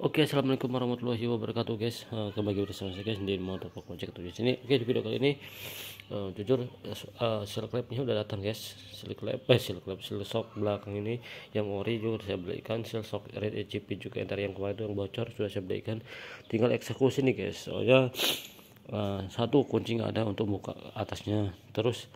Oke, assalamualaikum warahmatullahi wabarakatuh, guys. Uh, kembali bersama saya guys di motor project tuh di sini. Oke, di video kali ini uh, jujur uh, eh, klepnya udah datang, guys. klep, eh sel silsok belakang ini yang ori juga saya belikan, silsok red ECP juga yang dari yang kemarin itu yang bocor sudah saya belikan. Tinggal eksekusi nih, guys. Soalnya uh, satu kunci nggak ada untuk buka atasnya. Terus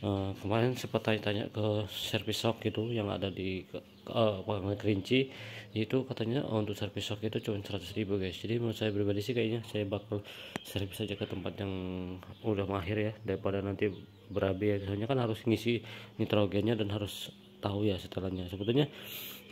Eh, kemarin sempat tanya-tanya ke service shop gitu yang ada di uh, Kerinci itu katanya oh, untuk service shop itu cuma 100 ribu guys jadi menurut saya pribadi sih kayaknya saya bakal servis saja ke tempat yang udah mahir ya daripada nanti berabe ya soalnya kan harus ngisi nitrogennya dan harus tahu ya setelahnya sebetulnya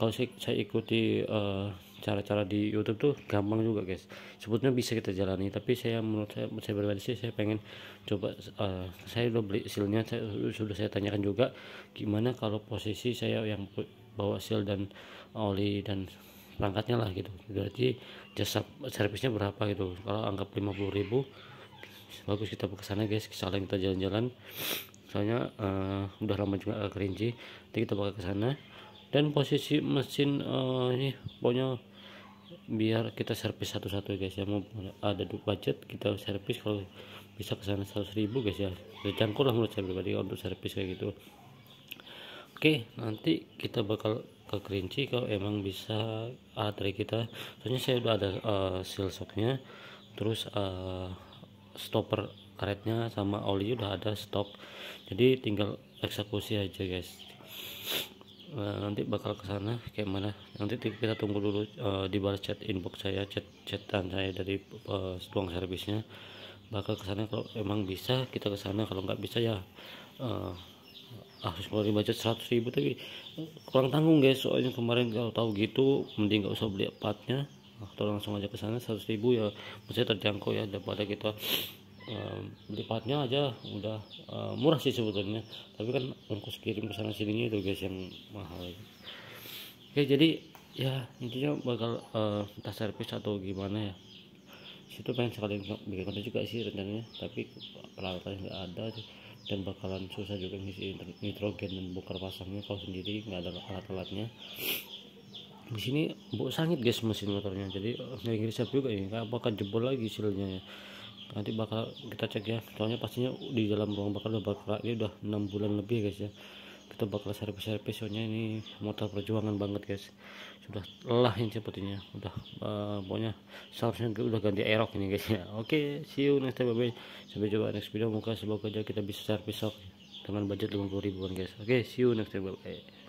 kalau saya, saya ikuti uh, cara-cara di YouTube tuh gampang juga guys sebutnya bisa kita jalani tapi saya menurut saya saya pribadi sih saya pengen coba uh, saya udah beli silnya saya, sudah saya tanyakan juga gimana kalau posisi saya yang bawa seal dan oli dan perangkatnya lah gitu berarti jasa servisnya berapa gitu kalau anggap 50000 bagus kita ke sana guys kesalahan kita jalan-jalan soalnya uh, udah lama juga ke nanti kita bakal ke sana dan posisi mesin uh, ini pokoknya biar kita servis satu-satu guys ya mau ada budget kita servis kalau bisa ke sana 100.000 guys ya terjangkau lah menurut saya pribadi untuk servis kayak gitu oke nanti kita bakal ke kerinci kalau emang bisa atri kita soalnya saya udah ada uh, seal shocknya terus uh, stopper karetnya sama oli udah ada stok jadi tinggal eksekusi aja guys Eh, nanti bakal ke sana kayak mana nanti kita tunggu dulu uh, di balas chat inbox saya chat chatan saya dari uh, ruang servisnya bakal ke sana kalau emang bisa kita ke sana kalau nggak bisa ya uh, harus mau budget 100 ribu tapi kurang tanggung guys soalnya kemarin kalau tahu gitu mending nggak usah beli partnya atau ah, langsung aja ke sana 100 ribu ya masih terjangkau ya daripada kita uh, aja udah eh, murah sih sebetulnya tapi kan ongkos kirim ke sana sininya itu guys yang mahal oke jadi ya intinya bakal uh, eh, entah servis atau gimana ya situ pengen sekali bikin konten juga sih rencananya tapi peralatannya nggak ada dan bakalan susah juga ngisi nitrogen dan bongkar pasangnya kalau sendiri nggak ada alat-alatnya di sini bu sangit guys mesin motornya jadi eh, nggak bisa ngiris juga ya apakah jebol lagi silnya ya nanti bakal kita cek ya soalnya pastinya di dalam ruang bakar udah bakal ini udah enam bulan lebih ya guys ya kita bakal servis-servis soalnya ini motor perjuangan banget guys sudah lelah yang sepertinya udah uh, pokoknya seharusnya udah ganti aerok ini guys ya oke okay, see you next time bye, sampai jumpa next video muka semoga aja kita bisa servis sok dengan budget 50 ribuan guys oke okay, see you next time bye, -bye.